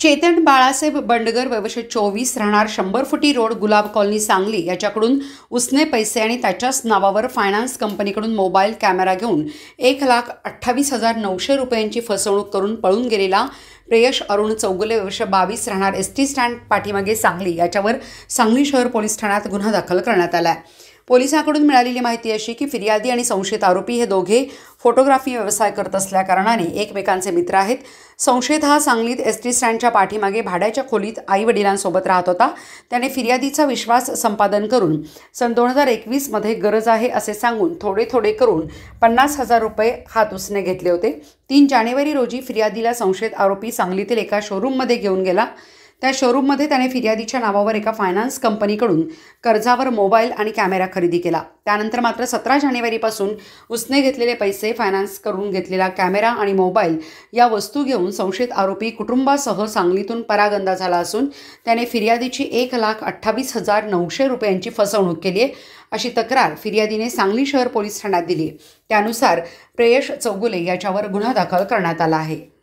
चेतन बाळासाहेब बंडगर वयवशे चोवीस राहणार शंभर फुटी रोड गुलाब कॉलनी सांगली याच्याकडून उसने पैसे आणि त्याच्याच नावावर फायनान्स कंपनीकडून मोबाईल कॅमेरा घेऊन एक लाख अठ्ठावीस हजार नऊशे रुपयांची फसवणूक करून पळून गेलेला प्रेयश अरुण चौगुले वर्ष बावीस राहणार एस टी स्टँड पाठीमागे सांगली याच्यावर सांगली शहर पोलीस ठाण्यात गुन्हा दाखल करण्यात आला आहे पोलिसांकडून मिळालेली माहिती अशी की फिर्यादी आणि संशयित आरोपी हे दोघे फोटोग्राफी व्यवसाय करत असल्याकारणाने एकमेकांचे मित्र आहेत संशयित हा सांगलीत एस टी स्टँडच्या पाठीमागे भाड्याच्या खोलीत आईवडिलांसोबत राहत होता त्याने फिर्यादीचा विश्वास संपादन करून सन दोन हजार एकवीसमध्ये गरज आहे असे सांगून थोडे थोडे करून पन्नास हजार रुपये हात उसने घेतले होते तीन जानेवारी रोजी फिर्यादीला संशयित आरोपी सांगलीतील एका शोरूममध्ये घेऊन गेला त्या शोरूममध्ये त्याने फिर्यादीच्या नावावर एका फायनान्स कंपनीकडून कर्जावर मोबाईल आणि कॅमेरा खरेदी केला त्यानंतर मात्र सतरा जानेवारीपासून उसने घेतलेले पैसे फायनान्स करून घेतलेला कॅमेरा आणि मोबाईल या वस्तू घेऊन संशयित आरोपी कुटुंबासह सांगलीतून परागंदा झाला असून त्याने फिर्यादीची एक लाख अठ्ठावीस हजार नऊशे रुपयांची फसवणूक केली आहे अशी तक्रार फिर्यादीने सांगली शहर पोलीस ठाण्यात दिली त्यानुसार प्रेयश चौगुले याच्यावर गुन्हा दाखल करण्यात आला आहे